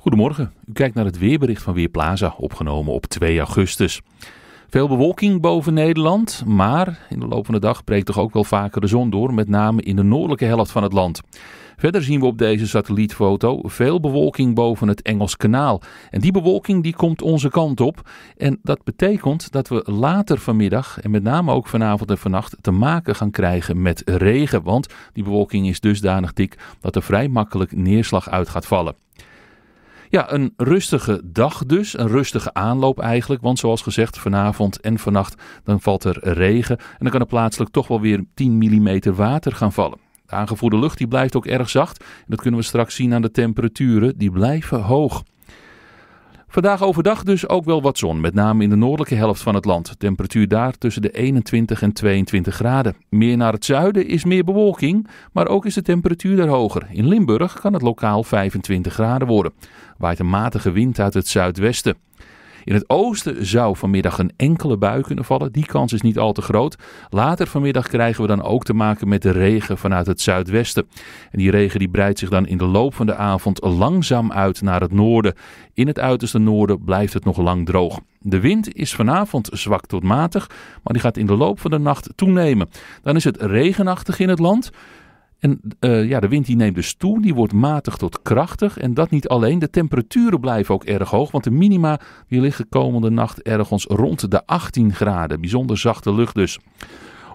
Goedemorgen, u kijkt naar het weerbericht van Weerplaza, opgenomen op 2 augustus. Veel bewolking boven Nederland, maar in de loop van de dag breekt toch ook wel vaker de zon door, met name in de noordelijke helft van het land. Verder zien we op deze satellietfoto veel bewolking boven het Engels kanaal. En die bewolking die komt onze kant op. En dat betekent dat we later vanmiddag en met name ook vanavond en vannacht te maken gaan krijgen met regen. Want die bewolking is dusdanig dik dat er vrij makkelijk neerslag uit gaat vallen. Ja, een rustige dag dus. Een rustige aanloop eigenlijk. Want zoals gezegd, vanavond en vannacht dan valt er regen. En dan kan er plaatselijk toch wel weer 10 mm water gaan vallen. De aangevoerde lucht die blijft ook erg zacht. En dat kunnen we straks zien aan de temperaturen. Die blijven hoog. Vandaag overdag dus ook wel wat zon, met name in de noordelijke helft van het land. Temperatuur daar tussen de 21 en 22 graden. Meer naar het zuiden is meer bewolking, maar ook is de temperatuur daar hoger. In Limburg kan het lokaal 25 graden worden. Waait een matige wind uit het zuidwesten. In het oosten zou vanmiddag een enkele bui kunnen vallen. Die kans is niet al te groot. Later vanmiddag krijgen we dan ook te maken met de regen vanuit het zuidwesten. En die regen die breidt zich dan in de loop van de avond langzaam uit naar het noorden. In het uiterste noorden blijft het nog lang droog. De wind is vanavond zwak tot matig, maar die gaat in de loop van de nacht toenemen. Dan is het regenachtig in het land. En eh, ja, de wind die neemt dus toe, die wordt matig tot krachtig. En dat niet alleen, de temperaturen blijven ook erg hoog. Want de minima die liggen komende nacht ergens rond de 18 graden. Bijzonder zachte lucht dus.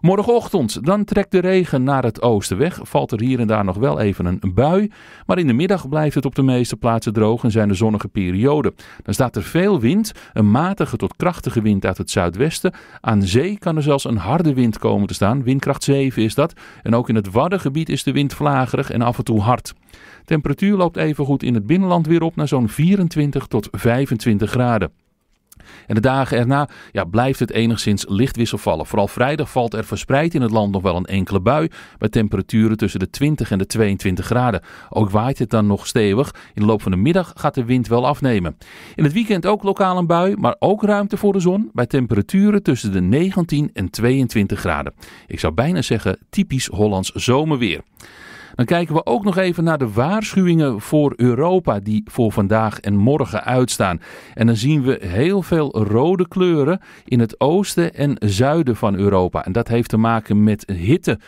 Morgenochtend, dan trekt de regen naar het oosten weg. Valt er hier en daar nog wel even een bui. Maar in de middag blijft het op de meeste plaatsen droog en zijn er zonnige perioden. Dan staat er veel wind, een matige tot krachtige wind uit het zuidwesten. Aan zee kan er zelfs een harde wind komen te staan. Windkracht 7 is dat. En ook in het Waddengebied is de wind vlagerig en af en toe hard. Temperatuur loopt evengoed in het binnenland weer op naar zo'n 24 tot 25 graden. En de dagen erna ja, blijft het enigszins licht Vooral vrijdag valt er verspreid in het land nog wel een enkele bui. Bij temperaturen tussen de 20 en de 22 graden. Ook waait het dan nog stevig. In de loop van de middag gaat de wind wel afnemen. In het weekend ook lokaal een bui, maar ook ruimte voor de zon. Bij temperaturen tussen de 19 en 22 graden. Ik zou bijna zeggen typisch Hollands zomerweer. Dan kijken we ook nog even naar de waarschuwingen voor Europa die voor vandaag en morgen uitstaan. En dan zien we heel veel rode kleuren in het oosten en zuiden van Europa. En dat heeft te maken met hitte.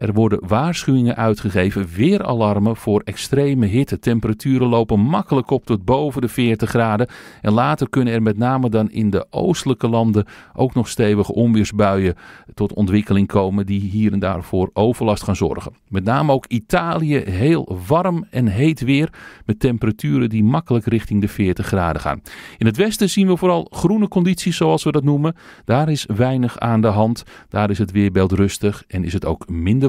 Er worden waarschuwingen uitgegeven, weer alarmen voor extreme hitte. Temperaturen lopen makkelijk op tot boven de 40 graden. En later kunnen er met name dan in de oostelijke landen ook nog stevige onweersbuien tot ontwikkeling komen die hier en daar voor overlast gaan zorgen. Met name ook Italië heel warm en heet weer met temperaturen die makkelijk richting de 40 graden gaan. In het westen zien we vooral groene condities zoals we dat noemen. Daar is weinig aan de hand. Daar is het weerbeeld rustig en is het ook minder